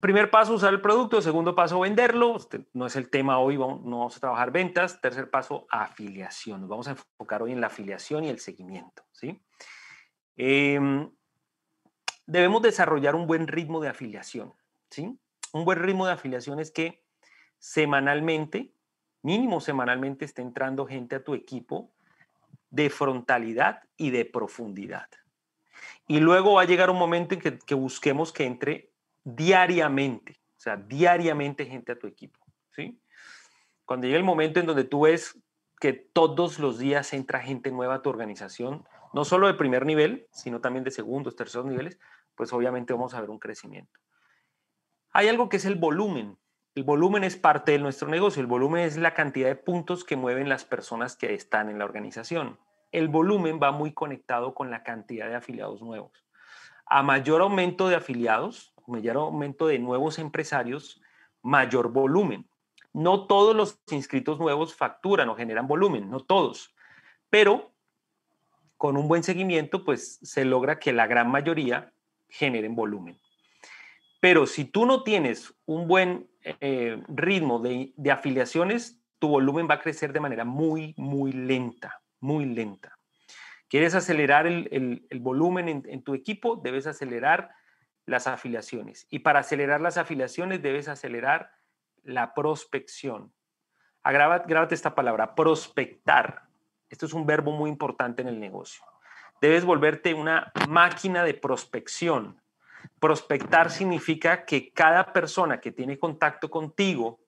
Primer paso, usar el producto. Segundo paso, venderlo. no es el tema hoy, vamos, no vamos a trabajar ventas. Tercer paso, afiliación. Nos vamos a enfocar hoy en la afiliación y el seguimiento. ¿sí? Em, debemos desarrollar un buen ritmo de afiliación. ¿sí? Un buen ritmo de afiliación es que semanalmente, mínimo semanalmente, esté entrando gente a tu equipo de frontalidad y de profundidad. Y luego va a llegar un momento en que, que busquemos que entre diariamente, o sea, diariamente gente a tu equipo, ¿sí? Cuando llega el momento en donde tú ves que todos los días entra gente nueva a tu organización, no solo de primer nivel, sino también de segundos, terceros niveles, pues obviamente vamos a ver un crecimiento. Hay algo que es el volumen. El volumen es parte de nuestro negocio. El volumen es la cantidad de puntos que mueven las personas que están en la organización. El volumen va muy conectado con la cantidad de afiliados nuevos. A mayor aumento de afiliados, mayor aumento de nuevos empresarios, mayor volumen. No todos los inscritos nuevos facturan o generan volumen, no todos, pero con un buen seguimiento, pues se logra que la gran mayoría generen volumen. Pero si tú no tienes un buen eh, ritmo de, afiliaciones, tu volumen va a crecer de manera muy, muy lenta, muy lenta. ¿Quieres acelerar el, volumen en, tu equipo? Debes acelerar las afiliaciones. Y para acelerar las afiliaciones debes acelerar la prospección. Agrava, grábate esta palabra, prospectar. Esto es un verbo muy importante en el negocio. Debes volverte una máquina de prospección. Prospectar significa que cada persona que tiene contacto contigo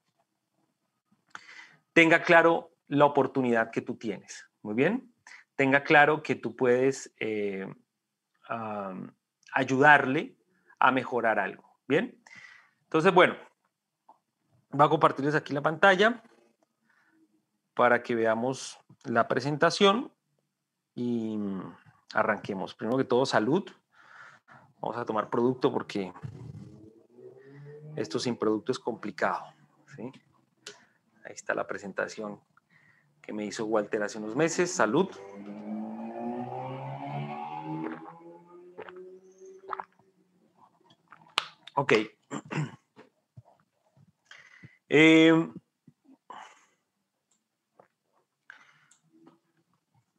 tenga claro la oportunidad que tú tienes. Muy bien. Tenga claro que tú puedes eh, ayudarle a mejorar algo. Bien, entonces, bueno, va a compartirles aquí la pantalla para que veamos la presentación y arranquemos. Primero que todo, salud. Vamos a tomar producto porque esto sin producto es complicado. ¿sí? Ahí está la presentación que me hizo Walter hace unos meses. Salud. Ok. Eh,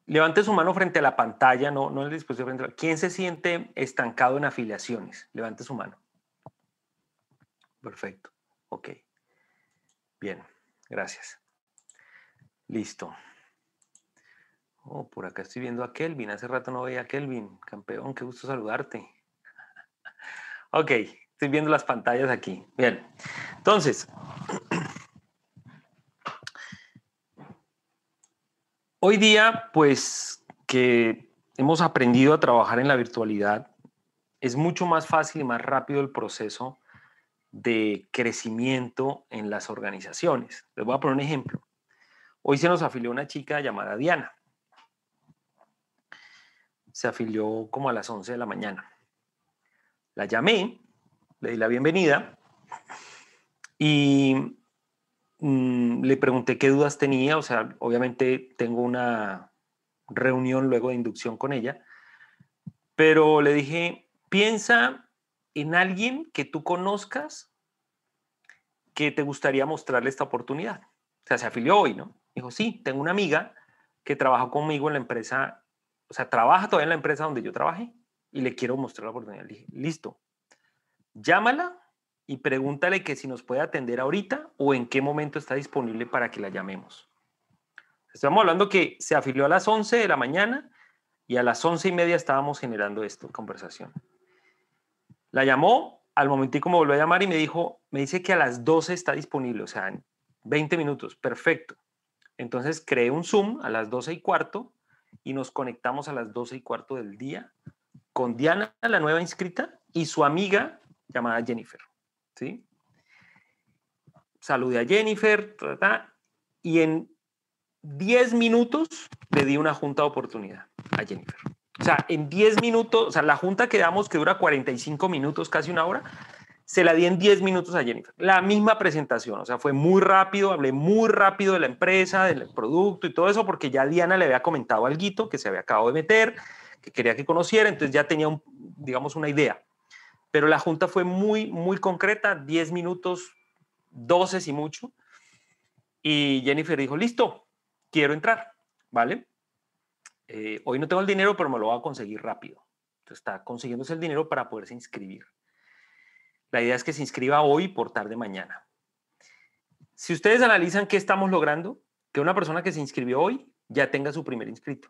levante su mano frente a la pantalla, no, no el dispositivo frente ¿Quién se siente estancado en afiliaciones? Levante su mano. Perfecto. Ok. Bien, gracias. Listo. Oh, por acá estoy viendo a Kelvin. Hace rato no veía a Kelvin. Campeón, qué gusto saludarte. Ok, Estoy viendo las pantallas aquí. Bien. Entonces, hoy día, pues que hemos aprendido a trabajar en la virtualidad, es mucho más fácil y más rápido el proceso de crecimiento en las organizaciones. Les voy a poner un ejemplo. Hoy se nos afilió una chica llamada Diana. Se afilió como a las 11 de la mañana. La llamé le di la bienvenida y mm, le pregunté qué dudas tenía, o sea, obviamente tengo una reunión luego de inducción con ella, pero le dije, piensa en alguien que tú conozcas que te gustaría mostrarle esta oportunidad. O sea, se afilió hoy, ¿no? Dijo, sí, tengo una amiga que trabajó conmigo en la empresa, o sea, trabaja todavía en la empresa donde yo trabajé y le quiero mostrar la oportunidad. Le dije, listo, llámala y pregúntale que si nos puede atender ahorita o en qué momento está disponible para que la llamemos. Estamos hablando que se afilió a las 11 de la mañana y a las 11 y media estábamos generando esta conversación. La llamó, al momentico me volvió a llamar y me dijo, me dice que a las 12 está disponible, o sea, en 20 minutos, perfecto. Entonces creé un Zoom a las 12 y cuarto y nos conectamos a las 12 y cuarto del día con Diana, la nueva inscrita, y su amiga llamada Jennifer. ¿sí? Saludé a Jennifer y en 10 minutos le di una junta de oportunidad a Jennifer. O sea, en 10 minutos, o sea, la junta que damos, que dura 45 minutos, casi una hora, se la di en 10 minutos a Jennifer. La misma presentación, o sea, fue muy rápido, hablé muy rápido de la empresa, del producto y todo eso, porque ya Diana le había comentado algo que se había acabado de meter, que quería que conociera, entonces ya tenía, digamos, una idea pero la junta fue muy, muy concreta, 10 minutos, 12 si mucho, y Jennifer dijo, listo, quiero entrar, ¿vale? Eh, hoy no tengo el dinero, pero me lo voy a conseguir rápido. Entonces está consiguiéndose el dinero para poderse inscribir. La idea es que se inscriba hoy por tarde mañana. Si ustedes analizan qué estamos logrando, que una persona que se inscribió hoy ya tenga su primer inscrito.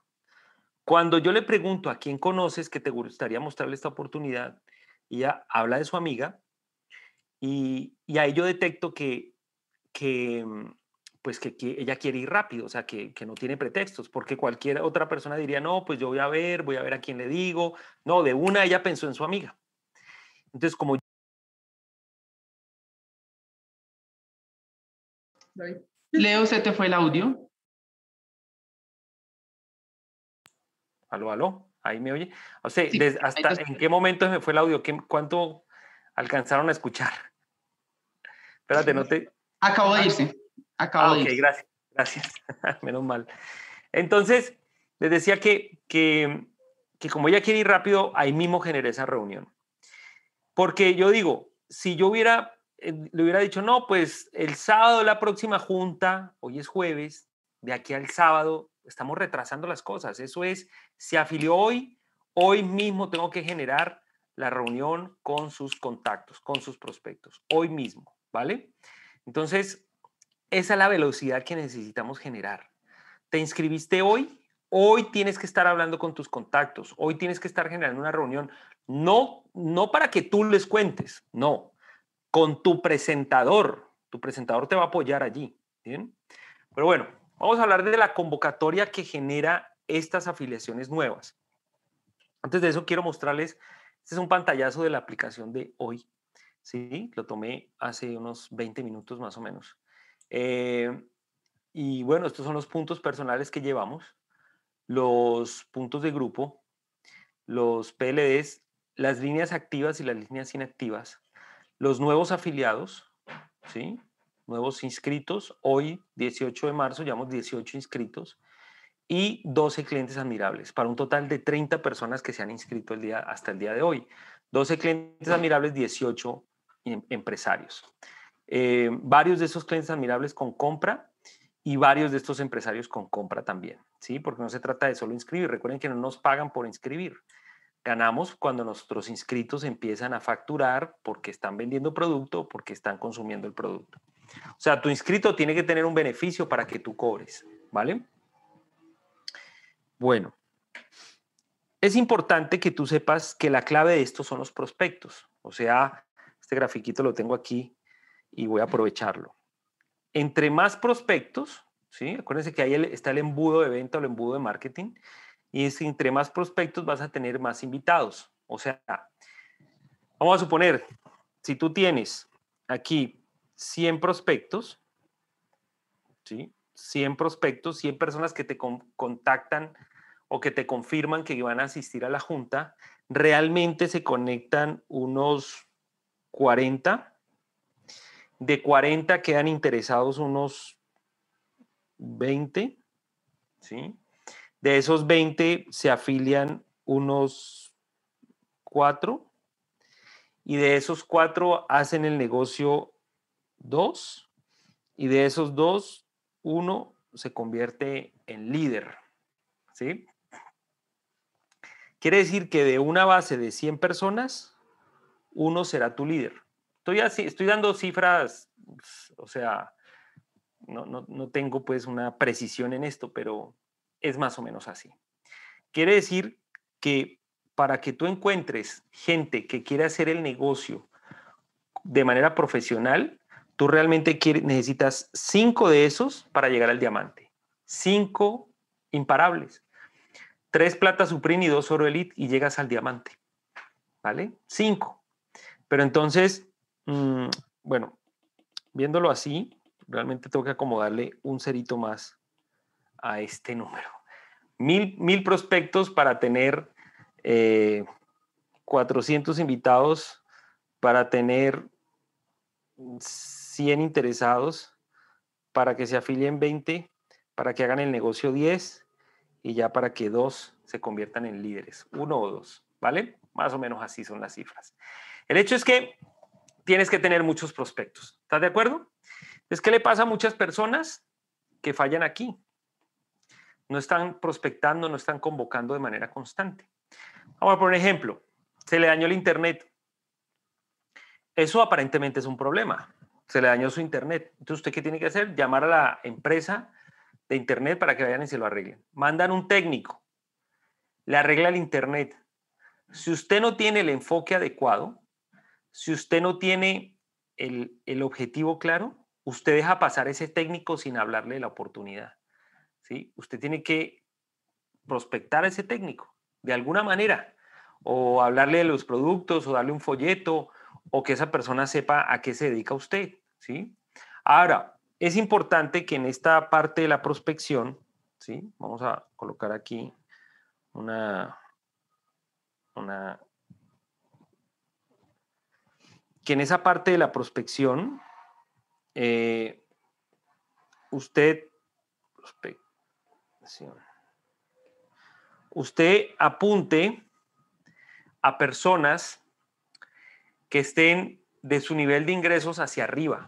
Cuando yo le pregunto a quién conoces que te gustaría mostrarle esta oportunidad, ella habla de su amiga y, ahí yo detecto que, mm, pues que, ella quiere ir rápido, o sea, que, que, no tiene pretextos, porque cualquier otra persona diría, no, pues yo voy a ver, voy a ver a quién le digo. No, de una ella pensó en su amiga. Entonces, como... yo... Leo, ¿se te fue el audio? Aló, aló. Ahí me oye. O sea, hasta en qué momento me fue el audio, ¿Qué, cuánto alcanzaron a escuchar. Espérate, no te. Acabo de irse. Acabo ah, de irse. Ok, gracias, gracias. Menos mal. Entonces, les decía que, que, que como ella quiere ir rápido, ahí mismo generé esa reunión. Porque yo digo, si yo hubiera, eh, le hubiera dicho, no, pues el sábado la próxima junta, hoy es jueves, de aquí al sábado estamos retrasando las cosas. Eso es, se afilió hoy, hoy mismo tengo que generar la reunión con sus contactos, con sus prospectos, hoy mismo, ¿vale? Entonces, esa es la velocidad que necesitamos generar. Te inscribiste hoy, hoy tienes que estar hablando con tus contactos, hoy tienes que estar generando una reunión, no, no para que tú les cuentes, no, con tu presentador. Tu presentador te va a apoyar allí, ¿bien? Pero bueno, Vamos a hablar de la convocatoria que genera estas afiliaciones nuevas. Antes de eso, quiero mostrarles, este es un pantallazo de la aplicación de hoy. Sí, lo tomé hace unos 20 minutos más o menos. Eh, y bueno, estos son los puntos personales que llevamos, los puntos de grupo, los PLDs, las líneas activas y las líneas inactivas, los nuevos afiliados, ¿sí? nuevos inscritos. Hoy, 18 de marzo, llevamos 18 inscritos y 12 clientes admirables, para un total de 30 personas que se han inscrito hasta el día de hoy. 12 clientes admirables, 18 em, empresarios. Eh, varios de esos clientes admirables con compra y varios de estos empresarios con compra también, ¿sí? Porque no se trata de solo inscribir. Recuerden que no nos pagan por inscribir. Ganamos cuando nuestros inscritos empiezan a facturar porque están vendiendo producto, porque están consumiendo el producto. O sea, tu inscrito tiene que tener un beneficio para que tú cobres, ¿vale? Bueno, es importante que tú sepas que la clave de esto son los prospectos. O sea, este grafiquito lo tengo aquí y voy a aprovecharlo. Entre más prospectos, ¿sí? acuérdense que ahí está el embudo de venta el embudo de marketing, y es entre más prospectos vas a tener más invitados. O sea, vamos a suponer, si tú tienes aquí 100 prospectos, ¿sí? 100 prospectos, 100 personas que te contactan o que te confirman que van a asistir a la junta, realmente se conectan unos 40. De 40 quedan interesados unos 20, De esos 20 se afilian unos 4 y de esos 4 hacen el negocio dos, y de esos dos, uno se convierte en líder. ¿Sí? Quiere decir que de una base de 100 personas, uno será tu líder. Estoy, así, estoy dando cifras, pues, o sea, no, tengo pues una precisión en esto, pero es más o menos así. Quiere decir que para que tú encuentres gente que quiera hacer el negocio de manera profesional, Tú realmente necesitas cinco de esos para llegar al diamante. Cinco imparables. Tres plata suprín y dos oro elite y llegas al diamante. ¿Vale? Cinco. Pero entonces, mm, bueno, viéndolo así, realmente tengo que acomodarle un cerito más a este número. Mil, mil prospectos para tener 400 eh, invitados, para tener 100 interesados, para que se afilien 20, para que hagan el negocio 10 y ya para que dos se conviertan en líderes, uno o dos, ¿vale? Más o menos así son las cifras. El hecho es que tienes que tener muchos prospectos, ¿estás de acuerdo? Es que le pasa a muchas personas que fallan aquí. No están prospectando, no están convocando de manera constante. Ahora por ejemplo, se le dañó el internet. Eso aparentemente es un problema, se le dañó su internet. Entonces, ¿usted qué tiene que hacer? Llamar a la empresa de internet para que vayan y se lo arreglen. Mandan un técnico, le arregla el internet. Si usted no tiene el enfoque adecuado, si usted no tiene el, objetivo claro, usted deja pasar ese técnico sin hablarle de la oportunidad. ¿sí? Usted tiene que prospectar a ese técnico de alguna manera, o hablarle de los productos, o darle un folleto, o que esa persona sepa a qué se dedica usted. ¿sí? Ahora, es importante que en esta parte de la prospección, ¿sí? Vamos a colocar aquí una, una, que en esa parte de la prospección, eh, usted, usted apunte a personas que estén de su nivel de ingresos hacia arriba.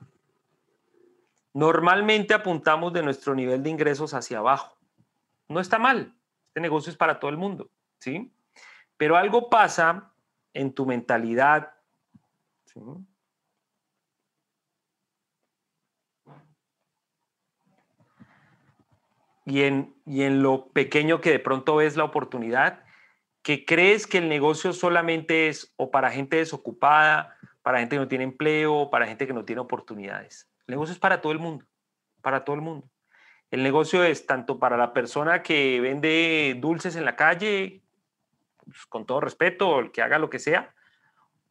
Normalmente apuntamos de nuestro nivel de ingresos hacia abajo. No está mal. Este negocio es para todo el mundo, ¿sí? Pero algo pasa en tu mentalidad, Y en, y en lo pequeño que de pronto ves la oportunidad, que crees que el negocio solamente es o para gente desocupada para gente que no tiene empleo, para gente que no tiene oportunidades. El negocio es para todo el mundo, para todo el mundo. El negocio es tanto para la persona que vende dulces en la calle, pues, con todo respeto, el que haga lo que sea,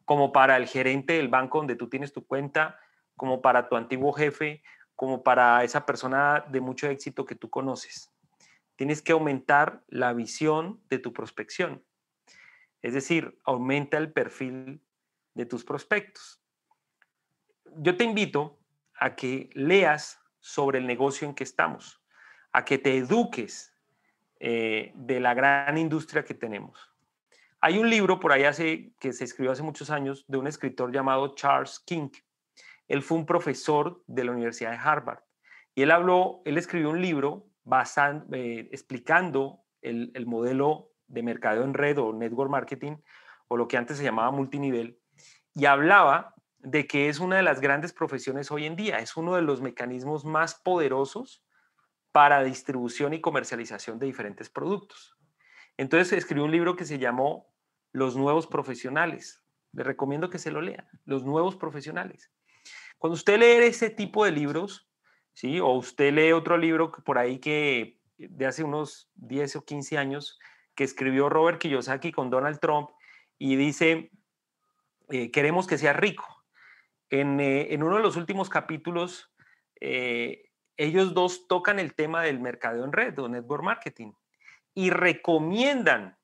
como para el gerente del banco donde tú tienes tu cuenta, como para tu antiguo jefe, como para esa persona de mucho éxito que tú conoces. Tienes que aumentar la visión de tu prospección. Es decir, aumenta el perfil de tus prospectos. Yo te invito a que leas sobre el negocio en que estamos, a que te eduques eh, de la gran industria que tenemos. Hay un libro por ahí que se escribió hace muchos años de un escritor llamado Charles King. Él fue un profesor de la Universidad de Harvard y él habló, él escribió un libro basando eh, explicando el, modelo de mercado en red o network marketing o lo que antes se llamaba multinivel y hablaba de que es una de las grandes profesiones hoy en día, es uno de los mecanismos más poderosos para distribución y comercialización de diferentes productos. Entonces escribió un libro que se llamó Los nuevos profesionales. Le recomiendo que se lo lean, Los nuevos profesionales. Cuando usted lee ese tipo de libros, ¿sí? o usted lee otro libro por ahí que de hace unos 10 o 15 años que escribió Robert Kiyosaki con Donald Trump y dice eh, queremos que sea rico. Eh, en, uno de los últimos capítulos, eh, ellos dos tocan el tema del mercadeo en red o network marketing y recomiendan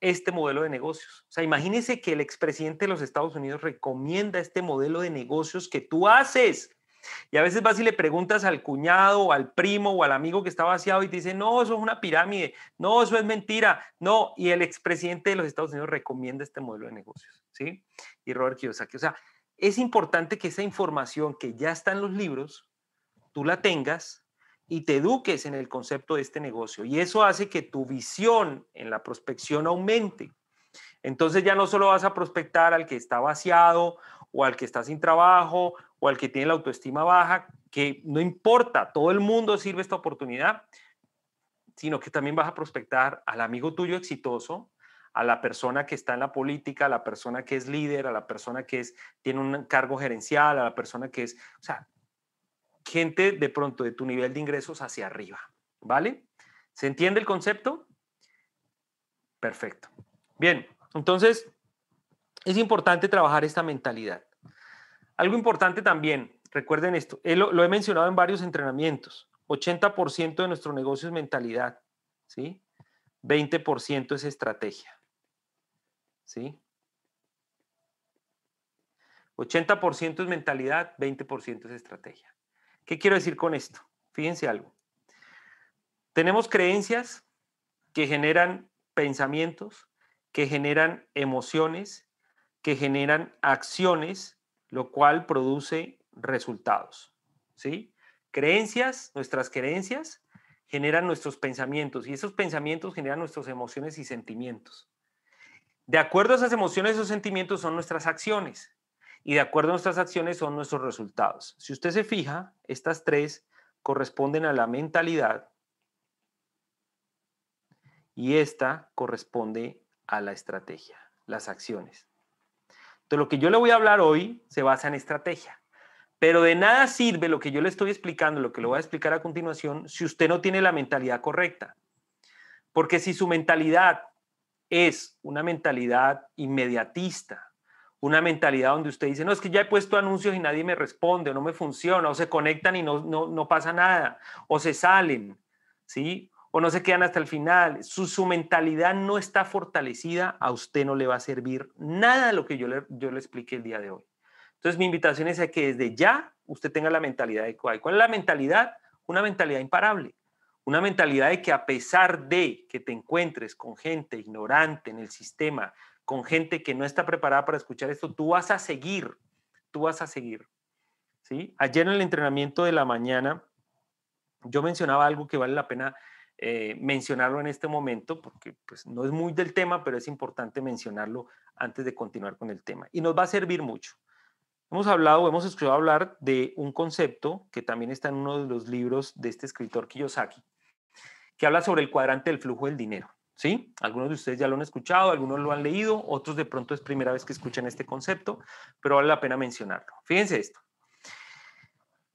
este modelo de negocios. O sea, imagínense que el expresidente de los Estados Unidos recomienda este modelo de negocios que tú haces. Y a veces vas y le preguntas al cuñado o al primo o al amigo que está vaciado y te dice, no, eso es una pirámide, no, eso es mentira, no. Y el expresidente de los Estados Unidos recomienda este modelo de negocios, ¿sí? Y Robert Kiyosaki. O sea, es importante que esa información que ya está en los libros, tú la tengas y te eduques en el concepto de este negocio. Y eso hace que tu visión en la prospección aumente. Entonces ya no solo vas a prospectar al que está vaciado o al que está sin trabajo o al que tiene la autoestima baja, que no importa, todo el mundo sirve esta oportunidad, sino que también vas a prospectar al amigo tuyo exitoso, a la persona que está en la política, a la persona que es líder, a la persona que es, tiene un cargo gerencial, a la persona que es, o sea, gente de pronto de tu nivel de ingresos hacia arriba, ¿vale? ¿Se entiende el concepto? Perfecto. Bien, entonces, es importante trabajar esta mentalidad. Algo importante también, recuerden esto, eh, lo, he mencionado en varios entrenamientos, 80% de nuestro negocio es mentalidad, ¿sí? 20% es estrategia, ¿sí? 80% es mentalidad, 20% es estrategia. ¿Qué quiero decir con esto? Fíjense algo. Tenemos creencias que generan pensamientos, que generan emociones que generan acciones, lo cual produce resultados. ¿sí? Creencias, nuestras creencias generan nuestros pensamientos y esos pensamientos generan nuestras emociones y sentimientos. De acuerdo a esas emociones, esos sentimientos son nuestras acciones y de acuerdo a nuestras acciones son nuestros resultados. Si usted se fija, estas tres corresponden a la mentalidad y esta corresponde a la estrategia, las acciones. Entonces, lo que yo le voy a hablar hoy se basa en estrategia. Pero de nada sirve lo que yo le estoy explicando, lo que le voy a explicar a continuación, si usted no tiene la mentalidad correcta. Porque si su mentalidad es una mentalidad inmediatista, una mentalidad donde usted dice, no, es que ya he puesto anuncios y nadie me responde, o no me funciona, o se conectan y no, no, no pasa nada, o se salen, ¿sí? o no se quedan hasta el final, su, mentalidad no está fortalecida, a usted no le va a servir nada lo que yo le, yo le expliqué el día de hoy. Entonces mi invitación es a que desde ya usted tenga la mentalidad adecuada. ¿Cuál es la mentalidad? Una mentalidad imparable. Una mentalidad de que a pesar de que te encuentres con gente ignorante en el sistema, con gente que no está preparada para escuchar esto, tú vas a seguir, tú vas a seguir. ¿sí? Ayer en el entrenamiento de la mañana, yo mencionaba algo que vale la pena eh, mencionarlo en este momento, porque pues, no es muy del tema, pero es importante mencionarlo antes de continuar con el tema. Y nos va a servir mucho. Hemos hablado, hemos escuchado hablar de un concepto que también está en uno de los libros de este escritor Kiyosaki, que habla sobre el cuadrante del flujo del dinero. ¿Sí? Algunos de ustedes ya lo han escuchado, algunos lo han leído, otros de pronto es primera vez que escuchan este concepto, pero vale la pena mencionarlo. Fíjense esto.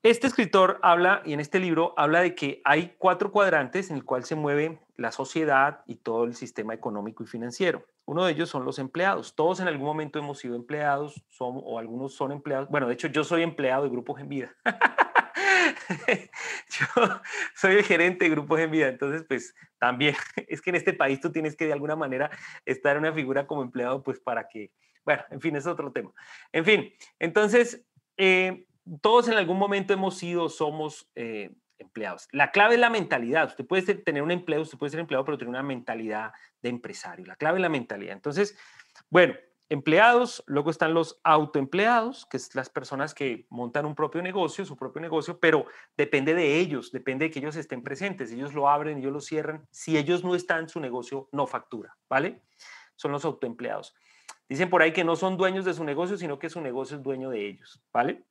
Este escritor habla, y en este libro habla de que hay cuatro cuadrantes en el cual se mueve la sociedad y todo el sistema económico y financiero. Uno de ellos son los empleados. Todos en algún momento hemos sido empleados, somos o algunos son empleados. Bueno, de hecho yo soy empleado de Grupos en Vida. yo soy el gerente de Grupos en Vida, entonces pues también es que en este país tú tienes que de alguna manera estar en una figura como empleado pues para que, bueno, en fin, es otro tema. En fin, entonces... Eh, todos en algún momento hemos sido, somos eh, empleados. La clave es la mentalidad. Usted puede tener un empleo, usted puede ser empleado, pero tiene una mentalidad de empresario. La clave es la mentalidad. Entonces, bueno, empleados, luego están los autoempleados, que es las personas que montan un propio negocio, su propio negocio, pero depende de ellos, depende de que ellos estén presentes. Ellos lo abren, ellos lo cierran. Si ellos no están, su negocio no factura, ¿vale? Son los autoempleados. Dicen por ahí que no son dueños de su negocio, sino que su negocio es dueño de ellos, ¿vale?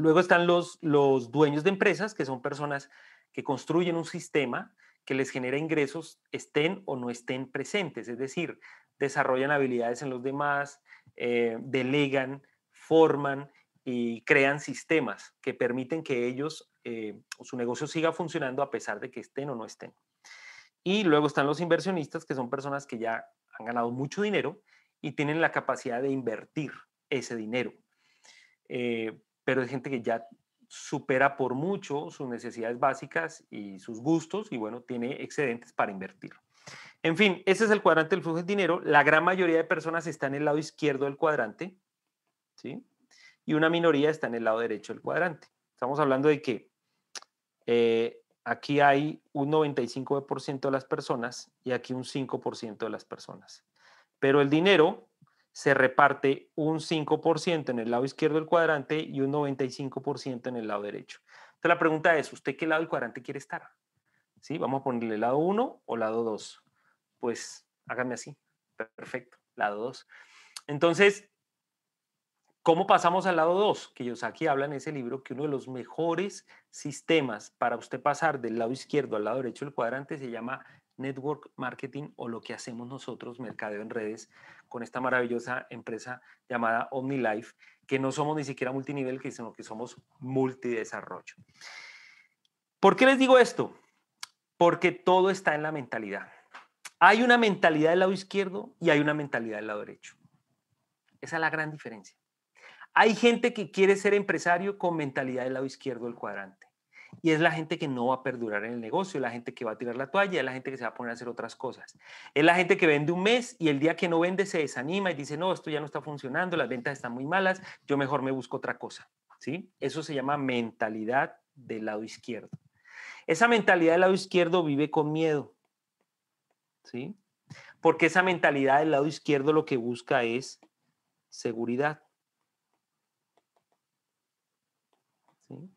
Luego están los, los dueños de empresas, que son personas que construyen un sistema que les genera ingresos, estén o no estén presentes, es decir, desarrollan habilidades en los demás, eh, delegan, forman y crean sistemas que permiten que ellos o eh, su negocio siga funcionando a pesar de que estén o no estén. Y luego están los inversionistas, que son personas que ya han ganado mucho dinero y tienen la capacidad de invertir ese dinero. Eh, pero es gente que ya supera por mucho sus necesidades básicas y sus gustos y bueno, tiene excedentes para invertir. En fin, ese es el cuadrante del flujo de dinero. La gran mayoría de personas está en el lado izquierdo del cuadrante, ¿sí? Y una minoría está en el lado derecho del cuadrante. Estamos hablando de que eh, aquí hay un 95% de las personas y aquí un 5% de las personas. Pero el dinero se reparte un 5% en el lado izquierdo del cuadrante y un 95% en el lado derecho. Entonces la pregunta es, ¿usted qué lado del cuadrante quiere estar? ¿Sí? Vamos a ponerle lado 1 o lado 2. Pues hágame así. Perfecto, lado 2. Entonces, ¿cómo pasamos al lado 2? Que aquí habla en ese libro que uno de los mejores sistemas para usted pasar del lado izquierdo al lado derecho del cuadrante se llama network marketing o lo que hacemos nosotros, mercadeo en redes, con esta maravillosa empresa llamada OmniLife, que no somos ni siquiera multinivel, sino que somos multidesarrollo. ¿Por qué les digo esto? Porque todo está en la mentalidad. Hay una mentalidad del lado izquierdo y hay una mentalidad del lado derecho. Esa es la gran diferencia. Hay gente que quiere ser empresario con mentalidad del lado izquierdo del cuadrante. Y es la gente que no va a perdurar en el negocio, la gente que va a tirar la toalla, es la gente que se va a poner a hacer otras cosas. Es la gente que vende un mes y el día que no vende se desanima y dice, no, esto ya no está funcionando, las ventas están muy malas, yo mejor me busco otra cosa. ¿Sí? Eso se llama mentalidad del lado izquierdo. Esa mentalidad del lado izquierdo vive con miedo. ¿Sí? Porque esa mentalidad del lado izquierdo lo que busca es seguridad. ¿Sí?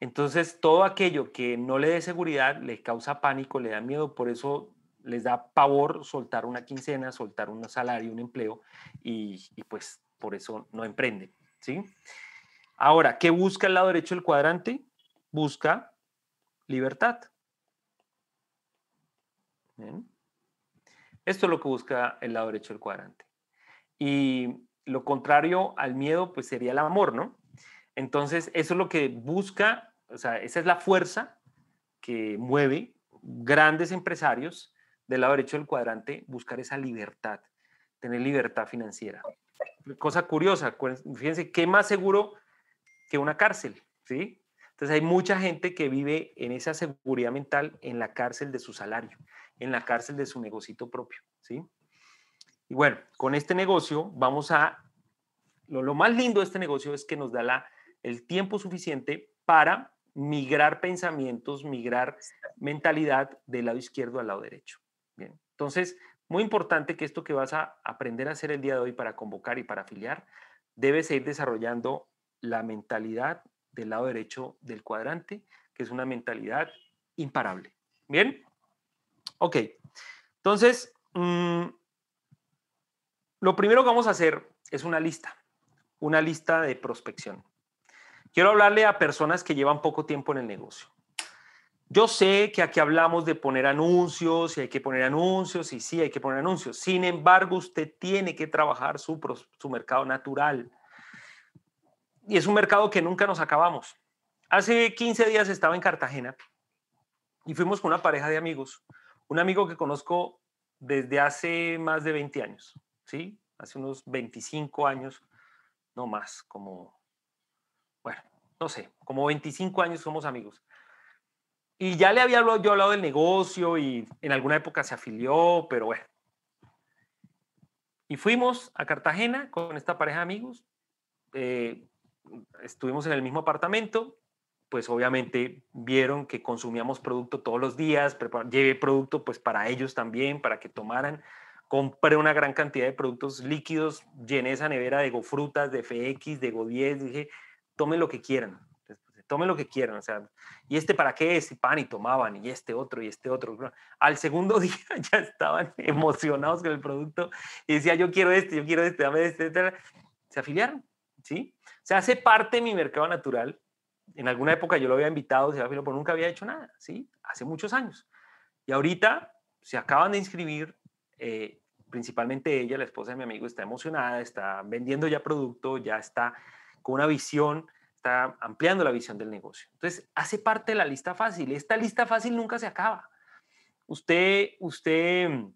Entonces, todo aquello que no le dé seguridad le causa pánico, le da miedo, por eso les da pavor soltar una quincena, soltar un salario, un empleo, y, pues por eso no emprende, ¿sí? Ahora, ¿qué busca el lado derecho del cuadrante? Busca libertad. Esto es lo que busca el lado derecho del cuadrante. Y lo contrario al miedo, pues sería el amor, ¿no? Entonces, eso es lo que busca, o sea, esa es la fuerza que mueve grandes empresarios del lado derecho del cuadrante, buscar esa libertad, tener libertad financiera. Cosa curiosa, fíjense, ¿qué más seguro que una cárcel? ¿Sí? Entonces hay mucha gente que vive en esa seguridad mental en la cárcel de su salario, en la cárcel de su negocito propio, ¿sí? Y bueno, con este negocio vamos a... Lo, lo más lindo de este negocio es que nos da la el tiempo suficiente para migrar pensamientos, migrar mentalidad del lado izquierdo al lado derecho. Bien, entonces, muy importante que esto que vas a aprender a hacer el día de hoy para convocar y para afiliar, debes ir desarrollando la mentalidad del lado derecho del cuadrante, que es una mentalidad imparable. Bien, ok. Entonces, mm, lo primero que vamos a hacer es una lista, una lista de prospección. Quiero hablarle a personas que llevan poco tiempo en el negocio. Yo sé que aquí hablamos de poner anuncios y hay que poner anuncios y sí, hay que poner anuncios. Sin embargo, usted tiene que trabajar su, su mercado natural. Y es un mercado que nunca nos acabamos. Hace 15 días estaba en Cartagena y fuimos con una pareja de amigos, un amigo que conozco desde hace más de 20 años, ¿sí? Hace unos 25 años, no más, como bueno, no sé, como 25 años somos amigos. Y ya le había hablado, yo hablado del negocio y en alguna época se afilió, pero bueno. Y fuimos a Cartagena con esta pareja de amigos. Eh, estuvimos en el mismo apartamento. Pues obviamente vieron que consumíamos producto todos los días. Llevé producto pues para ellos también, para que tomaran. Compré una gran cantidad de productos líquidos. Llené esa nevera de gofrutas, de FX, de Go10. Dije, tomen lo que quieran, pues, pues, tomen lo que quieran, o sea, y este para qué es, y pan y tomaban, y este otro, y este otro. Al segundo día ya estaban emocionados con el producto y decía, yo quiero este, yo quiero este, dame este, etc. Este, este". se afiliaron, ¿sí? O sea, hace parte de mi mercado natural. En alguna época yo lo había invitado, se afilió, pero nunca había hecho nada, ¿sí? Hace muchos años. Y ahorita se acaban de inscribir, eh, principalmente ella, la esposa de mi amigo, está emocionada, está vendiendo ya producto, ya está con una visión, está ampliando la visión del negocio. Entonces, hace parte de la lista fácil. Esta lista fácil nunca se acaba. Usted, usted mm,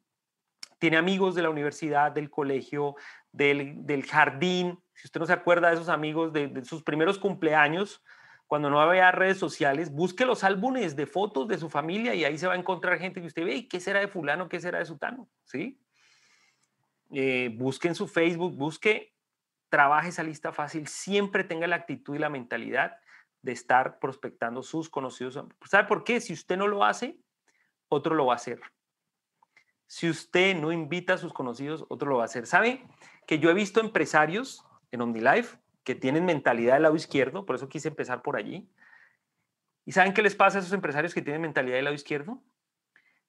tiene amigos de la universidad, del colegio, del, jardín. Si usted no se acuerda de esos amigos de, sus primeros cumpleaños, cuando no había redes sociales, busque los álbumes de fotos de su familia y ahí se va a encontrar gente que usted ve, qué será de fulano? ¿Qué será de sutano? ¿Sí? Eh, busque en su Facebook, busque trabaje esa lista fácil, siempre tenga la actitud y la mentalidad de estar prospectando sus conocidos. ¿Sabe por qué? Si usted no lo hace, otro lo va a hacer. Si usted no invita a sus conocidos, otro lo va a hacer. ¿Sabe? Que yo he visto empresarios en OmniLife que tienen mentalidad del lado izquierdo, por eso quise empezar por allí. ¿Y saben qué les pasa a esos empresarios que tienen mentalidad del lado izquierdo?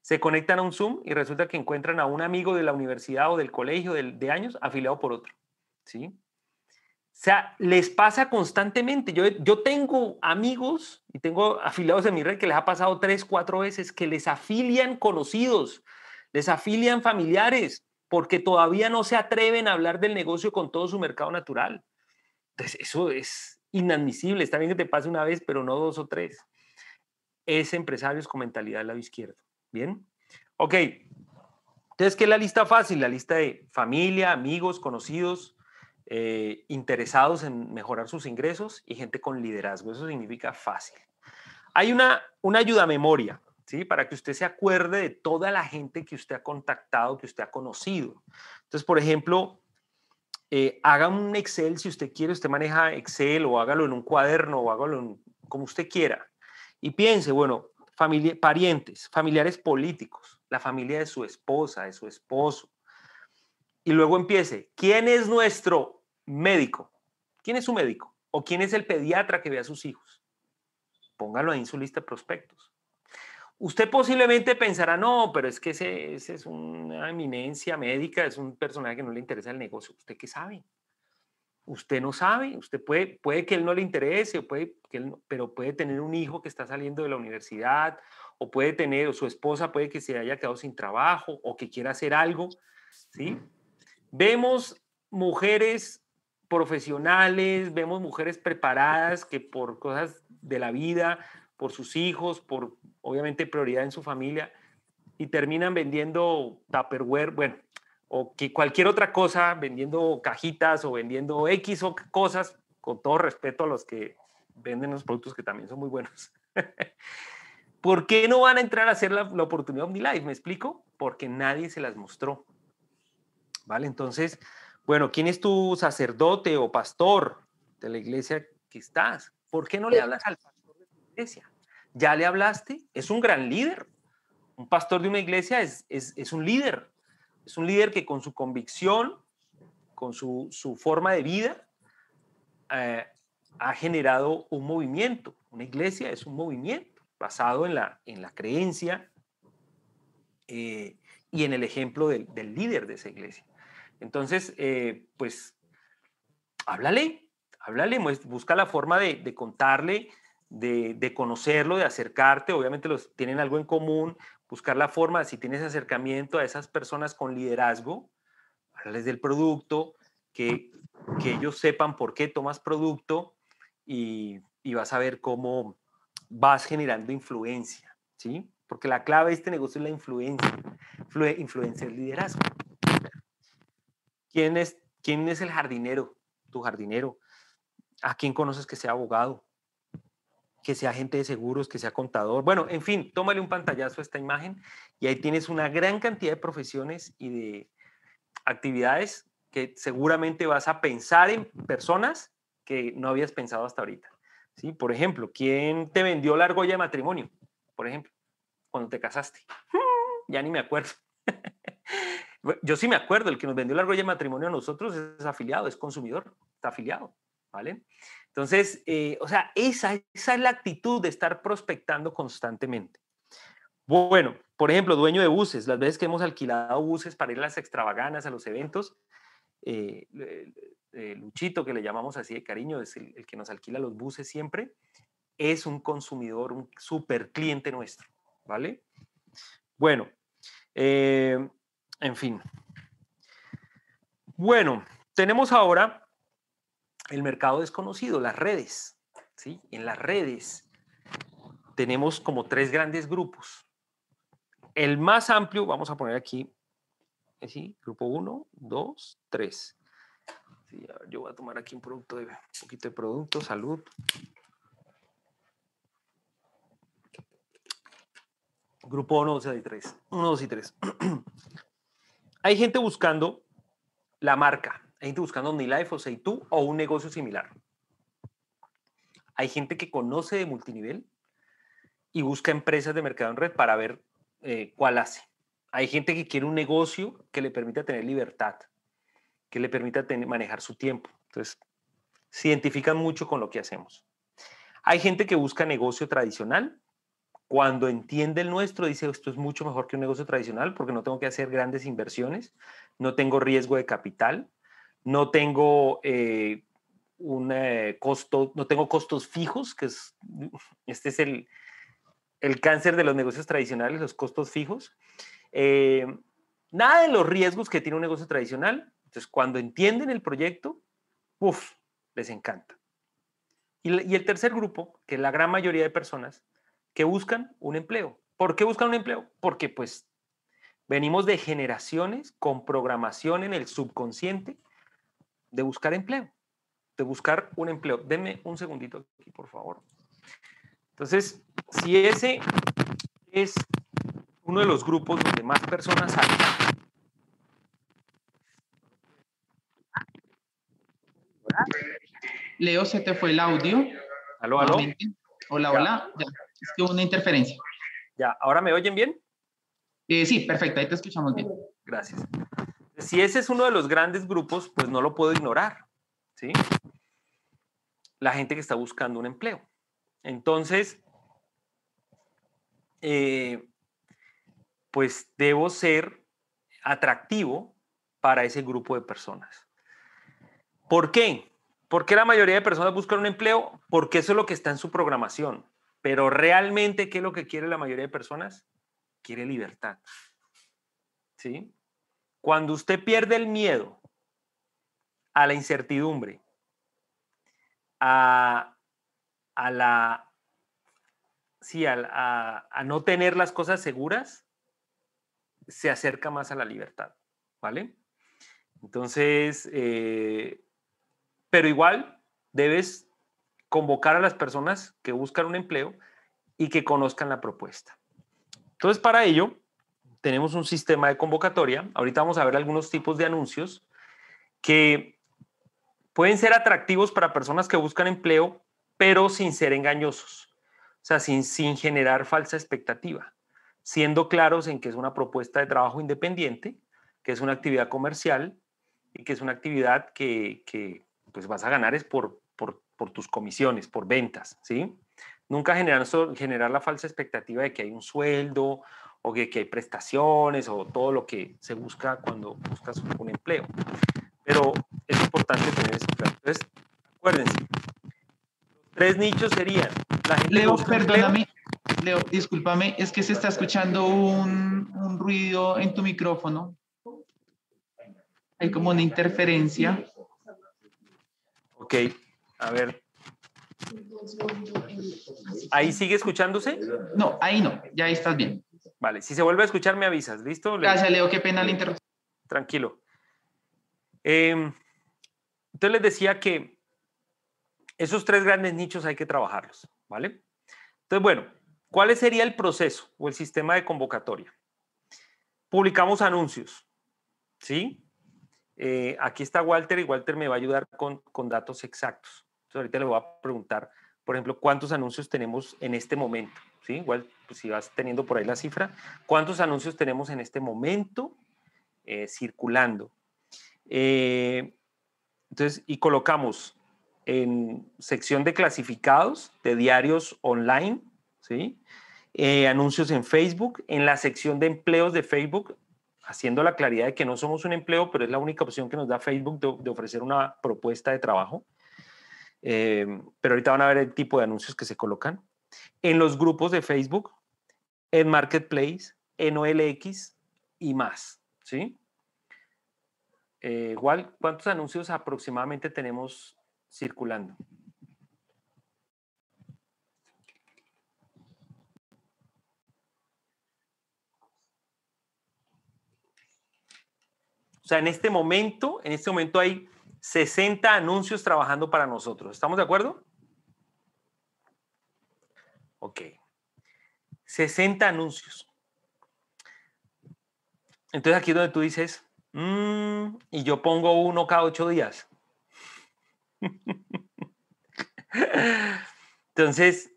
Se conectan a un Zoom y resulta que encuentran a un amigo de la universidad o del colegio de, de años afiliado por otro. ¿Sí? O sea, les pasa constantemente. Yo, yo tengo amigos y tengo afiliados en mi red que les ha pasado tres, cuatro veces que les afilian conocidos, les afilian familiares, porque todavía no se atreven a hablar del negocio con todo su mercado natural. Entonces, eso es inadmisible. Está bien que te pase una vez, pero no dos o tres. Es empresarios con mentalidad al lado izquierdo. Bien. Ok. Entonces, ¿qué es la lista fácil? La lista de familia, amigos, conocidos eh, interesados en mejorar sus ingresos y gente con liderazgo. Eso significa fácil. Hay una, una ayuda memoria, ¿sí? Para que usted se acuerde de toda la gente que usted ha contactado, que usted ha conocido. Entonces, por ejemplo, eh, haga un Excel si usted quiere, usted maneja Excel o hágalo en un cuaderno o hágalo como usted quiera. Y piense, bueno, parientes, familiares políticos, la familia de su esposa, de su esposo. Y luego empiece, ¿quién es nuestro médico. ¿Quién es su médico? ¿O quién es el pediatra que ve a sus hijos? Póngalo ahí en su lista de prospectos. Usted posiblemente pensará, no, pero es que ese, es una eminencia médica, es un personaje que no le interesa el negocio. ¿Usted qué sabe? Usted no sabe, usted puede, puede que él no le interese, puede que pero puede tener un hijo que está saliendo de la universidad, o puede tener, o su esposa puede que se haya quedado sin trabajo, o que quiera hacer algo, ¿sí? Vemos mujeres profesionales, vemos mujeres preparadas que por cosas de la vida, por sus hijos, por obviamente prioridad en su familia, y terminan vendiendo Tupperware, bueno, o que cualquier otra cosa, vendiendo cajitas o vendiendo X o cosas, con todo respeto a los que venden los productos que también son muy buenos. ¿Por qué no van a entrar a hacer la, la oportunidad OmniLife? ¿Me explico? Porque nadie se las mostró. ¿Vale? Entonces, bueno, ¿quién es tu sacerdote o pastor de la iglesia que estás? ¿Por qué no le hablas al pastor de tu iglesia? Ya le hablaste, es un gran líder. Un pastor de una iglesia es, es, un líder, es un líder que con su convicción, con su, forma de vida, eh, ha generado un movimiento. Una iglesia es un movimiento basado en la, en la creencia eh, y en el ejemplo del, del líder de esa iglesia. Entonces, eh, pues, háblale, háblale, busca la forma de, contarle, de, conocerlo, de acercarte. Obviamente los tienen algo en común, buscar la forma, si tienes acercamiento a esas personas con liderazgo, hablarles del producto, que, que ellos sepan por qué tomas producto y, y vas a ver cómo vas generando influencia, ¿sí? Porque la clave de este negocio es la influencia, influencia el liderazgo. ¿Quién es, quién es el jardinero? Tu jardinero. ¿A quién conoces que sea abogado? Que sea agente de seguros, que sea contador. Bueno, en fin, tómale un pantallazo a esta imagen y ahí tienes una gran cantidad de profesiones y de actividades que seguramente vas a pensar en personas que no habías pensado hasta ahorita. ¿Sí? Por ejemplo, ¿quién te vendió la argolla de matrimonio? Por ejemplo, cuando te casaste. Ya ni me acuerdo. Yo sí me acuerdo, el que nos vendió el arroyo de matrimonio a nosotros es afiliado, es consumidor, está afiliado, ¿vale? Entonces, eh, o sea, esa, esa es la actitud de estar prospectando constantemente. Bueno, por ejemplo, dueño de buses, las veces que hemos alquilado buses para ir a las extravaganas, a los eventos, eh, eh, Luchito, que le llamamos así de cariño, es el, que nos alquila los buses siempre, es un consumidor, un super cliente nuestro, ¿vale? Bueno, eh, en fin. Bueno, tenemos ahora el mercado desconocido, las redes. ¿sí? En las redes tenemos como tres grandes grupos. El más amplio, vamos a poner aquí, eh, ¿sí? grupo 1, 2, 3. yo voy a tomar aquí un, producto de, poquito de producto, salud. Grupo 1, 2 y 3. 1, 2 y 3. hay gente buscando la marca, hay gente buscando Life o Seitu o un negocio similar. Hay gente que conoce de multinivel y busca empresas de mercado en red para ver eh, cuál hace. Hay gente que quiere un negocio que le permita tener libertad, que le permita manejar su tiempo. Entonces, se identifican mucho con lo que hacemos. Hay gente que busca negocio tradicional cuando entiende el nuestro, dice, esto es mucho mejor que un negocio tradicional porque no tengo que hacer grandes inversiones, no tengo riesgo de capital, no tengo eh, un eh, costo, no tengo costos fijos, que es, este es el, el cáncer de los negocios tradicionales, los costos fijos. Eh, nada de los riesgos que tiene un negocio tradicional. Entonces, cuando entienden el proyecto, uff, les encanta. Y, y el tercer grupo, que la gran mayoría de personas, que buscan un empleo. ¿Por qué buscan un empleo? Porque pues venimos de generaciones con programación en el subconsciente de buscar empleo, de buscar un empleo. Denme un segundito aquí, por favor. Entonces, si ese es uno de los grupos donde más personas salen. Leo, se te fue el audio. Hola, hola. Es que una interferencia. Ya, ¿ahora me oyen bien? Eh, sí, perfecto, ahí te escuchamos bien. Gracias. Si ese es uno de los grandes grupos, pues no lo puedo ignorar, La gente que está buscando un empleo. Entonces, eh, pues debo ser atractivo para ese grupo de personas. ¿Por qué? ¿Por qué la mayoría de personas buscan un empleo? Porque eso es lo que está en su programación. Pero realmente, ¿qué es lo que quiere la mayoría de personas? Quiere libertad. ¿Sí? Cuando usted pierde el miedo a la incertidumbre, a, la, a, no tener las cosas seguras, se acerca más a la libertad, ¿vale? Entonces, eh, pero igual debes convocar a las personas que buscan un empleo y que conozcan la propuesta. Entonces, para ello, tenemos un sistema de convocatoria. Ahorita vamos a ver algunos tipos de anuncios que pueden ser atractivos para personas que buscan empleo, pero sin ser engañosos, o sea, sin, sin generar falsa expectativa, siendo claros en que es una propuesta de trabajo independiente, que es una actividad comercial y que es una actividad que, que pues vas a ganar es por, por por tus comisiones, por ventas, ¿sí? Nunca generar, generar la falsa expectativa de que hay un sueldo o que, que hay prestaciones o todo lo que se busca cuando buscas un empleo. Pero es importante tener eso claro. Entonces, acuérdense, tres nichos serían... Leo, perdóname, Leo, discúlpame, es que se está escuchando un, un ruido en tu micrófono. Hay como una interferencia. Ok, a ver. ¿Ahí sigue escuchándose? No, ahí no, ya ahí estás bien. Vale, si se vuelve a escuchar me avisas, ¿listo? Gracias, Leo, qué pena la interrupción. Tranquilo. Em, entonces les decía que esos tres grandes nichos hay que trabajarlos, ¿vale? Entonces, bueno, ¿cuál sería el proceso o el sistema de convocatoria? Publicamos anuncios, ¿sí? Eh, aquí está Walter y Walter me va a ayudar con datos exactos. Entonces ahorita le voy a preguntar, por ejemplo, cuántos anuncios tenemos en este momento, ¿sí? Igual, pues, si vas teniendo por ahí la cifra, cuántos anuncios tenemos en este momento eh, circulando. Eh, entonces, y colocamos en sección de clasificados de diarios online, ¿sí? Eh, anuncios en Facebook, en la sección de empleos de Facebook, haciendo la claridad de que no somos un empleo, pero es la única opción que nos da Facebook de ofrecer una propuesta de trabajo. Eh, pero ahorita van a ver el tipo de anuncios que se colocan. En los grupos de Facebook, en Marketplace, en OLX y más. ¿Sí? igual, eh, ¿cuántos anuncios aproximadamente tenemos circulando? O sea, en este momento, en este momento hay 60 anuncios trabajando para nosotros. ¿Estamos de acuerdo? Ok. 60 anuncios. Entonces aquí es donde tú dices, mm, y yo pongo uno cada ocho días. Entonces,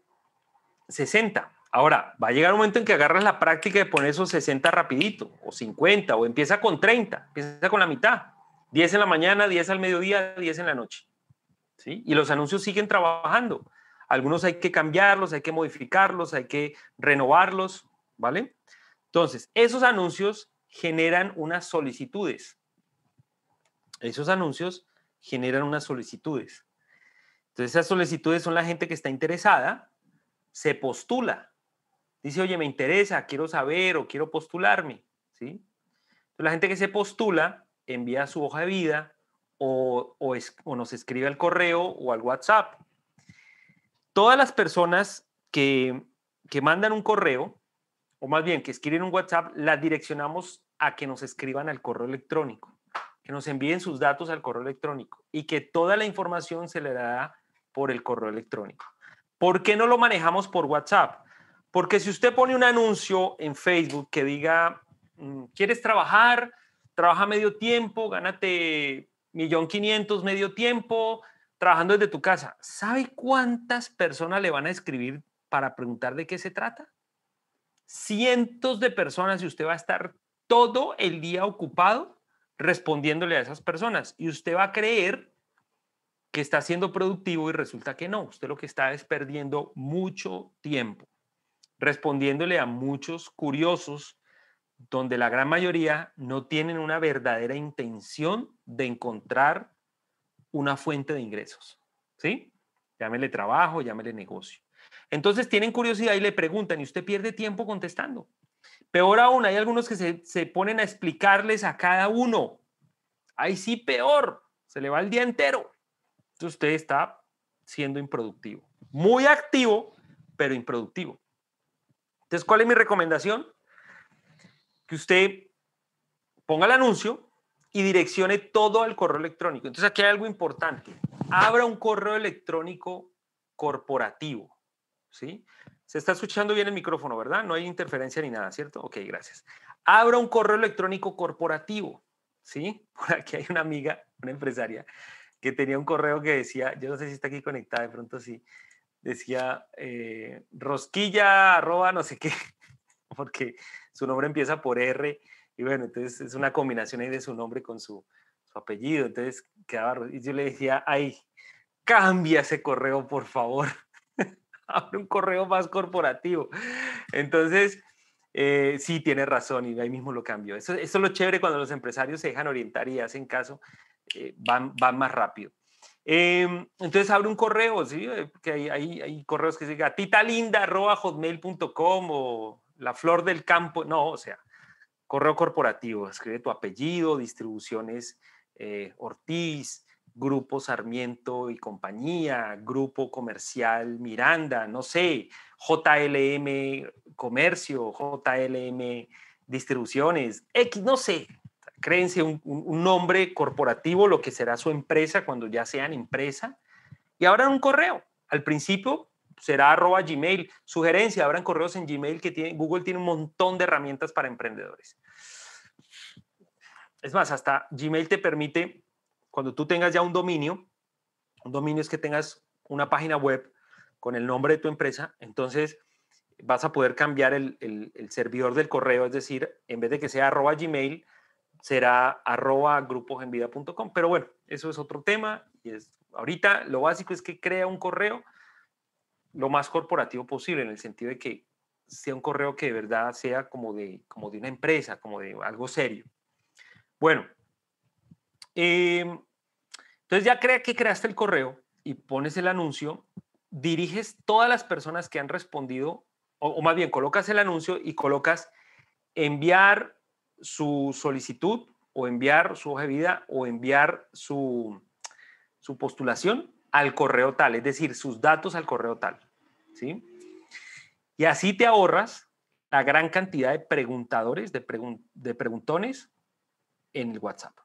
60. Ahora, va a llegar un momento en que agarras la práctica de poner esos 60 rapidito, o 50, o empieza con 30, empieza con la mitad. 10 en la mañana, 10 al mediodía, 10 en la noche. ¿sí? Y los anuncios siguen trabajando. Algunos hay que cambiarlos, hay que modificarlos, hay que renovarlos, ¿vale? Entonces, esos anuncios generan unas solicitudes. Esos anuncios generan unas solicitudes. Entonces, esas solicitudes son la gente que está interesada, se postula. Dice, oye, me interesa, quiero saber o quiero postularme, ¿sí? Entonces, la gente que se postula envía su hoja de vida o, o, nos escribe al correo o al WhatsApp. Todas las personas que, que mandan un correo, o más bien que escriben un WhatsApp, las direccionamos a que nos escriban al correo electrónico, que nos envíen sus datos al correo electrónico y que toda la información se le da por el correo electrónico. ¿Por qué no lo manejamos por WhatsApp? Porque si usted pone un anuncio en Facebook que diga, mm, ¿quieres trabajar? trabaja medio tiempo, gánate millón quinientos medio tiempo, trabajando desde tu casa. ¿Sabe cuántas personas le van a escribir para preguntar de qué se trata? Cientos de personas y usted va a estar todo el día ocupado respondiéndole a esas personas y usted va a creer que está siendo productivo y resulta que no, usted lo que está es perdiendo mucho tiempo respondiéndole a muchos curiosos donde la gran mayoría no tienen una verdadera intención de encontrar una fuente de ingresos, ¿sí? Llámele trabajo, llámele negocio. Entonces tienen curiosidad y le preguntan y usted pierde tiempo contestando. Peor aún, hay algunos que se, ponen a explicarles a cada uno. Ahí sí, peor, se le va el día entero. Entonces usted está siendo improductivo. Muy activo, pero improductivo. Entonces, ¿cuál es mi recomendación? que usted ponga el anuncio y direccione todo al correo electrónico. Entonces aquí hay algo importante. Abra un correo electrónico corporativo. ¿sí? Se está escuchando bien el micrófono, ¿verdad? No hay interferencia ni nada, ¿cierto? Ok, gracias. Abra un correo electrónico corporativo. ¿sí? Por aquí hay una amiga, una empresaria, que tenía un correo que decía, yo no sé si está aquí conectada, de pronto sí, decía eh, rosquilla arroba no sé qué, porque su nombre empieza por R, y bueno, entonces es una combinación ahí de su nombre con su, apellido, entonces quedaba, y yo le decía, ay, cambia ese correo, por favor, abre un correo más corporativo. Entonces, eh, sí, tiene razón, y ahí mismo lo cambió. Eso, es lo chévere cuando los empresarios se dejan orientar y hacen caso, eh, van, van más rápido. Em, entonces abre un correo, ¿sí? Eh, que hay, hay, correos que se gatita linda hotmail.com o la flor del campo, no, o sea, correo corporativo, escribe tu apellido, distribuciones eh, Ortiz, grupo Sarmiento y compañía, grupo comercial Miranda, no sé, JLM Comercio, JLM Distribuciones, X, no sé, créense un, nombre corporativo, lo que será su empresa cuando ya sean empresa, y ahora un correo. Al principio será arroba Gmail. Sugerencia, abran correos en Gmail que tiene, Google tiene un montón de herramientas para emprendedores. Es más, hasta Gmail te permite, cuando tú tengas ya un dominio, un dominio es que tengas una página web con el nombre de tu empresa, entonces vas a poder cambiar el, servidor del correo, es decir, en vez de que sea arroba Gmail, será arroba gruposenvida.com. Pero bueno, eso es otro tema y es ahorita lo básico es que crea un correo lo más corporativo posible, en el sentido de que sea un correo que de verdad sea como de, como de una empresa, como de algo serio. Bueno, em, entonces ya crea que creaste el correo y pones el anuncio, diriges todas las personas que han respondido, o, más bien colocas el anuncio y colocas enviar su solicitud o enviar su hoja de vida o enviar su, su postulación al correo tal, es decir, sus datos al correo tal. ¿sí? Y así te ahorras la gran cantidad de preguntadores, de, de preguntones en el WhatsApp.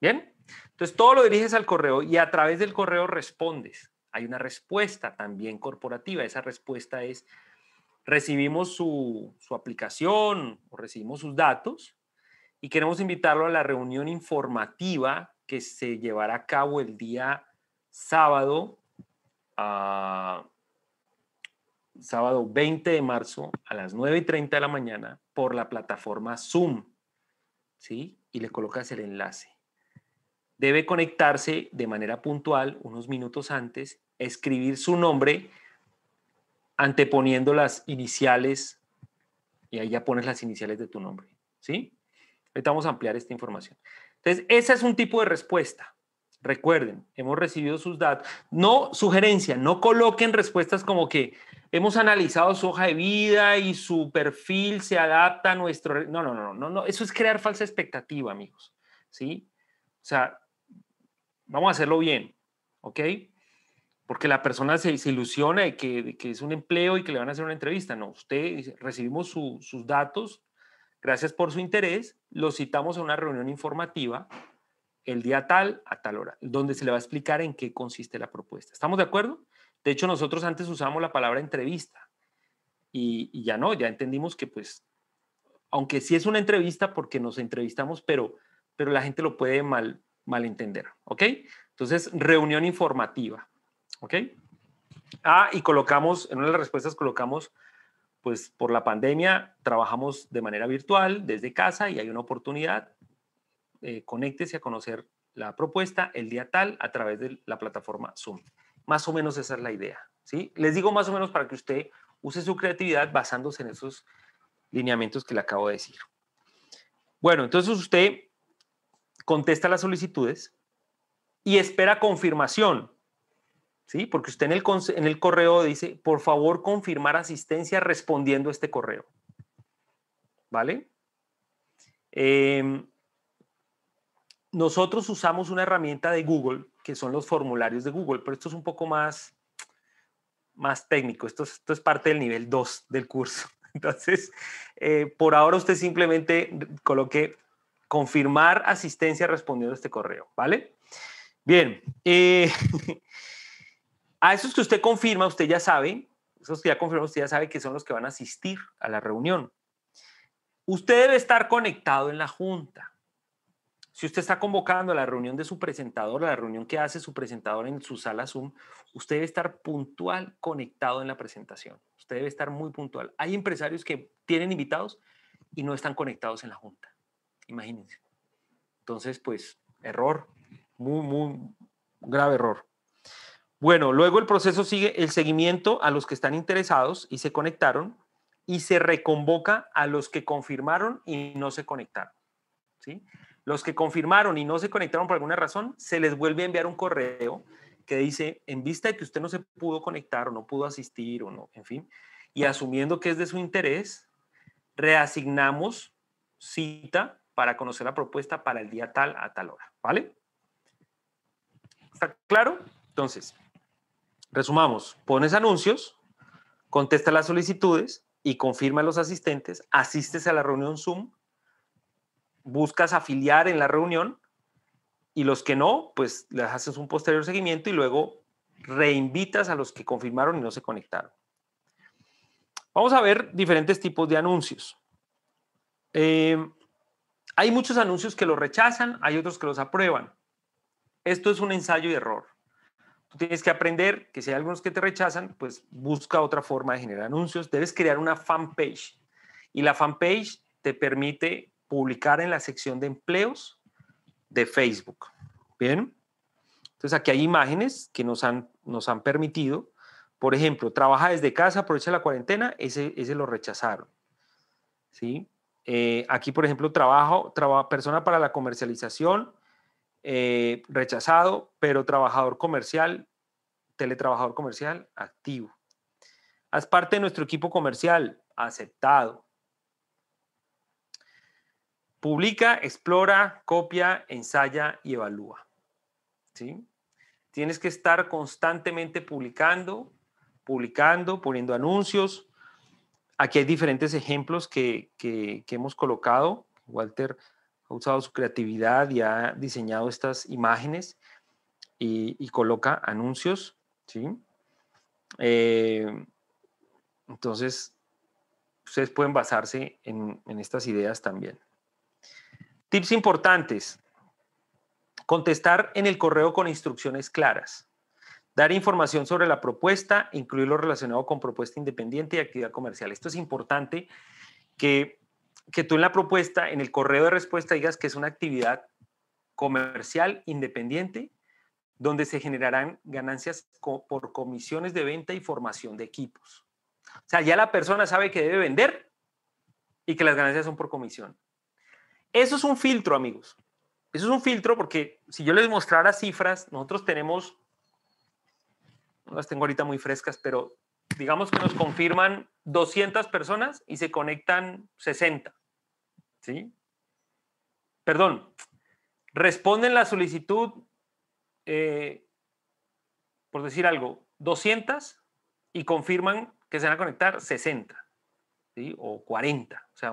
¿Bien? Entonces todo lo diriges al correo y a través del correo respondes. Hay una respuesta también corporativa. Esa respuesta es, recibimos su, su aplicación o recibimos sus datos y queremos invitarlo a la reunión informativa que se llevará a cabo el día sábado, ah, sábado 20 de marzo a las 9 y 30 de la mañana por la plataforma Zoom, ¿sí? Y le colocas el enlace. Debe conectarse de manera puntual unos minutos antes, escribir su nombre anteponiendo las iniciales y ahí ya pones las iniciales de tu nombre, ¿sí? Ahorita vamos a ampliar esta información. Entonces, ese es un tipo de respuesta. Recuerden, hemos recibido sus datos. No, sugerencia, no coloquen respuestas como que hemos analizado su hoja de vida y su perfil se adapta a nuestro... No, no, no, no, no. Eso es crear falsa expectativa, amigos. ¿Sí? O sea, vamos a hacerlo bien, ¿ok? Porque la persona se, ilusiona de que, es un empleo y que le van a hacer una entrevista. No, usted recibimos sus datos, gracias por su interés, Lo citamos a una reunión informativa el día tal a tal hora, donde se le va a explicar en qué consiste la propuesta. ¿Estamos de acuerdo? De hecho, nosotros antes usamos la palabra entrevista y, ya no, ya entendimos que pues, aunque sí es una entrevista porque nos entrevistamos, pero, pero la gente lo puede mal, mal entender. ¿ok? Entonces, reunión informativa, ¿ok? Ah, y colocamos, en una de las respuestas colocamos, pues por la pandemia trabajamos de manera virtual, desde casa, y hay una oportunidad eh, conéctese a conocer la propuesta el día tal a través de la plataforma Zoom. Más o menos esa es la idea. ¿sí? Les digo más o menos para que usted use su creatividad basándose en esos lineamientos que le acabo de decir. Bueno, entonces usted contesta las solicitudes y espera confirmación. ¿Sí? Porque usted en el, en el correo dice, por favor, confirmar asistencia respondiendo a este correo. ¿Vale? Eh, nosotros usamos una herramienta de Google, que son los formularios de Google, pero esto es un poco más, más técnico. Esto, esto es parte del nivel 2 del curso. Entonces, eh, por ahora usted simplemente coloque confirmar asistencia respondiendo a este correo, ¿vale? Bien, eh, a esos que usted confirma, usted ya sabe, esos que ya confirma, usted ya sabe que son los que van a asistir a la reunión. Usted debe estar conectado en la junta. Si usted está convocando a la reunión de su presentador, a la reunión que hace su presentador en su sala Zoom, usted debe estar puntual conectado en la presentación. Usted debe estar muy puntual. Hay empresarios que tienen invitados y no están conectados en la junta. Imagínense. Entonces, pues, error, muy, muy grave error. Bueno, luego el proceso sigue el seguimiento a los que están interesados y se conectaron y se reconvoca a los que confirmaron y no se conectaron. ¿sí? Los que confirmaron y no se conectaron por alguna razón, se les vuelve a enviar un correo que dice, en vista de que usted no se pudo conectar o no pudo asistir o no, en fin, y asumiendo que es de su interés, reasignamos cita para conocer la propuesta para el día tal a tal hora, ¿vale? ¿Está claro? Entonces, resumamos, pones anuncios, contesta las solicitudes y confirma a los asistentes, asistes a la reunión Zoom buscas afiliar en la reunión y los que no, pues les haces un posterior seguimiento y luego reinvitas a los que confirmaron y no se conectaron. Vamos a ver diferentes tipos de anuncios. Eh, hay muchos anuncios que los rechazan, hay otros que los aprueban. Esto es un ensayo y error. Tú tienes que aprender que si hay algunos que te rechazan, pues busca otra forma de generar anuncios. Debes crear una fanpage y la fanpage te permite publicar en la sección de empleos de Facebook. Bien. Entonces aquí hay imágenes que nos han, nos han permitido. Por ejemplo, trabaja desde casa, aprovecha la cuarentena, ese, ese lo rechazaron. ¿Sí? Eh, aquí, por ejemplo, trabajo, trabaja persona para la comercialización, eh, rechazado, pero trabajador comercial, teletrabajador comercial, activo. Haz parte de nuestro equipo comercial, aceptado. Publica, explora, copia, ensaya y evalúa. ¿Sí? Tienes que estar constantemente publicando, publicando, poniendo anuncios. Aquí hay diferentes ejemplos que, hemos colocado. Walter ha usado su creatividad y ha diseñado estas imágenes y, coloca anuncios. ¿sí? Eh, entonces, ustedes pueden basarse en estas ideas también. Tips importantes. Contestar en el correo con instrucciones claras. Dar información sobre la propuesta, incluir lo relacionado con propuesta independiente y actividad comercial. Esto es importante que, tú en la propuesta, en el correo de respuesta, digas que es una actividad comercial independiente donde se generarán ganancias por comisiones de venta y formación de equipos. O sea, ya la persona sabe que debe vender y que las ganancias son por comisión. Eso es un filtro, amigos. Eso es un filtro porque si yo les mostrara cifras, nosotros tenemos, no las tengo ahorita muy frescas, pero digamos que nos confirman 200 personas y se conectan 60. ¿Sí? Perdón, responden la solicitud, eh, por decir algo, 200 y confirman que se van a conectar 60 ¿sí? o 40. O sea,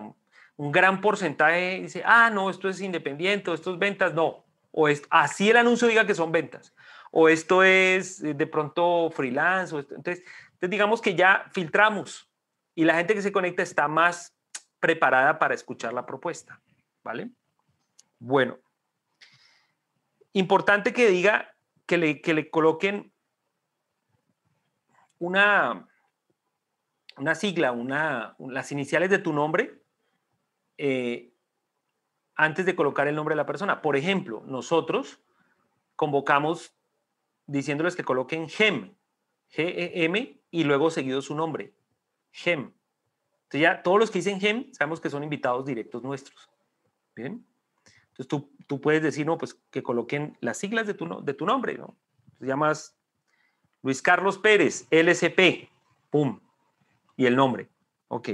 un gran porcentaje dice, ah, no, esto es independiente, o esto es ventas, no. O es, así el anuncio diga que son ventas, o esto es eh, de pronto freelance. entonces, digamos que ya filtramos y la gente que se conecta está más preparada para escuchar la propuesta, ¿vale? Bueno, importante que diga, que le, que le coloquen una, una sigla, una, las iniciales de tu nombre eh, antes de colocar el nombre de la persona. Por ejemplo, nosotros convocamos diciéndoles que coloquen GEM, G-E-M, y luego seguido su nombre, GEM. Entonces ya todos los que dicen GEM sabemos que son invitados directos nuestros. ¿Bien? Entonces tú, puedes decir, no, pues que coloquen las siglas de tu, de tu nombre, ¿no? Entonces llamas Luis Carlos Pérez, p pum, y el nombre. Ok.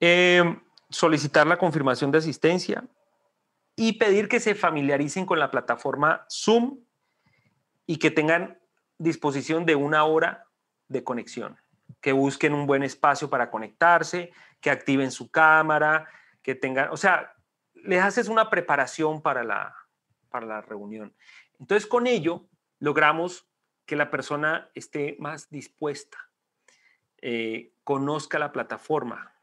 Eh, solicitar la confirmación de asistencia y pedir que se familiaricen con la plataforma Zoom y que tengan disposición de una hora de conexión, que busquen un buen espacio para conectarse, que activen su cámara, que tengan, o sea, les haces una preparación para la, para la reunión. Entonces, con ello, logramos que la persona esté más dispuesta, eh, conozca la plataforma,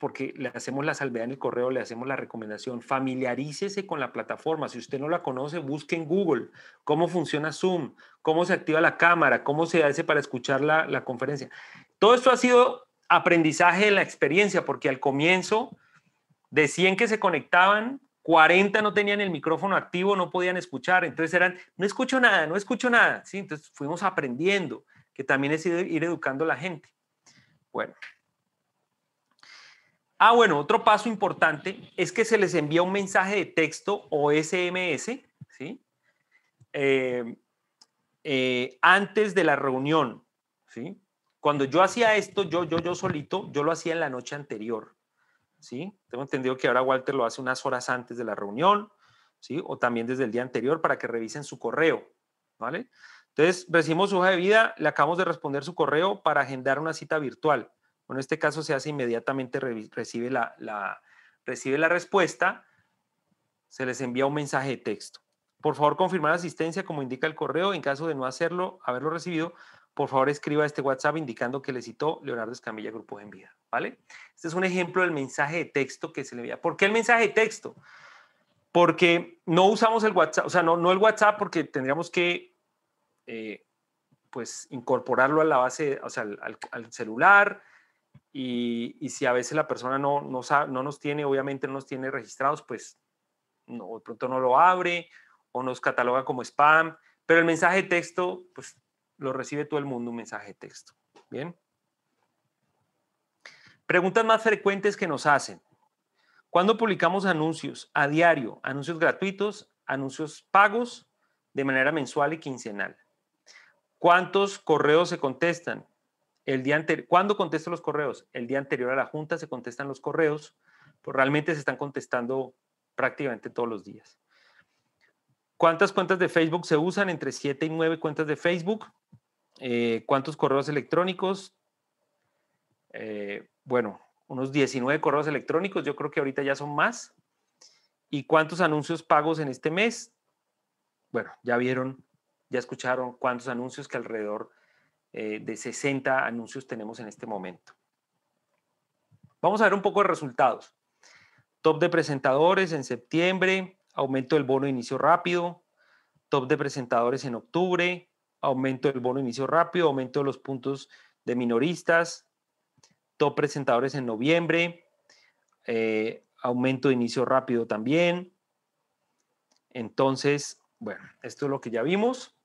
porque le hacemos la salvedad en el correo, le hacemos la recomendación. Familiarícese con la plataforma. Si usted no la conoce, busque en Google cómo funciona Zoom, cómo se activa la cámara, cómo se hace para escuchar la, conferencia. Todo esto ha sido aprendizaje de la experiencia, porque al comienzo, de 100 que se conectaban, 40 no tenían el micrófono activo, no podían escuchar, entonces eran, no escucho nada, no escucho nada, ¿sí? Entonces fuimos aprendiendo, que también es sido ir educando a la gente. Bueno, Ah, bueno, otro paso importante es que se les envía un mensaje de texto o SMS, ¿sí? Eh, eh, antes de la reunión, ¿sí? Cuando yo hacía esto, yo, yo, yo solito, yo lo hacía en la noche anterior, ¿sí? Tengo entendido que ahora Walter lo hace unas horas antes de la reunión, ¿sí? O también desde el día anterior para que revisen su correo, ¿vale? Entonces, recibimos su hoja de vida, le acabamos de responder su correo para agendar una cita virtual. Bueno, este caso se hace inmediatamente, recibe, la, recibe la respuesta, se les envía un mensaje de texto. Por favor, confirmar asistencia como indica el correo. En caso de no hacerlo, haberlo recibido, por favor escriba este WhatsApp indicando que le citó Leonardo Escamilla Grupo de Envía, ¿vale? Este es un ejemplo del mensaje de texto que se le envía. ¿Por qué el mensaje de texto? Porque no usamos el WhatsApp, o sea, no, el WhatsApp porque tendríamos que, eh, pues, incorporarlo a la base, o sea, al celular, y, si a veces la persona no, nos tiene, obviamente no nos tiene registrados, pues de pronto no lo abre o nos cataloga como spam, pero el mensaje de texto, pues lo recibe todo el mundo, un mensaje de texto. Bien. Preguntas más frecuentes que nos hacen. ¿Cuándo publicamos anuncios? A diario, anuncios gratuitos, anuncios pagos de manera mensual y quincenal. ¿Cuántos correos se contestan? El día anterior, ¿Cuándo contesto los correos? El día anterior a la junta se contestan los correos, pues realmente se están contestando prácticamente todos los días. ¿Cuántas cuentas de Facebook se usan? Entre 7 y 9 cuentas de Facebook. Eh, ¿Cuántos correos electrónicos? Eh, bueno, unos 19 correos electrónicos, yo creo que ahorita ya son más. ¿Y cuántos anuncios pagos en este mes? Bueno, ya vieron, ya escucharon cuántos anuncios que alrededor eh, de 60 anuncios tenemos en este momento. Vamos a ver un poco de resultados. Top de presentadores en septiembre, aumento del bono de inicio rápido, top de presentadores en octubre, aumento del bono de inicio rápido, aumento de los puntos de minoristas, top presentadores en noviembre, eh, aumento de inicio rápido también. Entonces, bueno, esto es lo que ya vimos.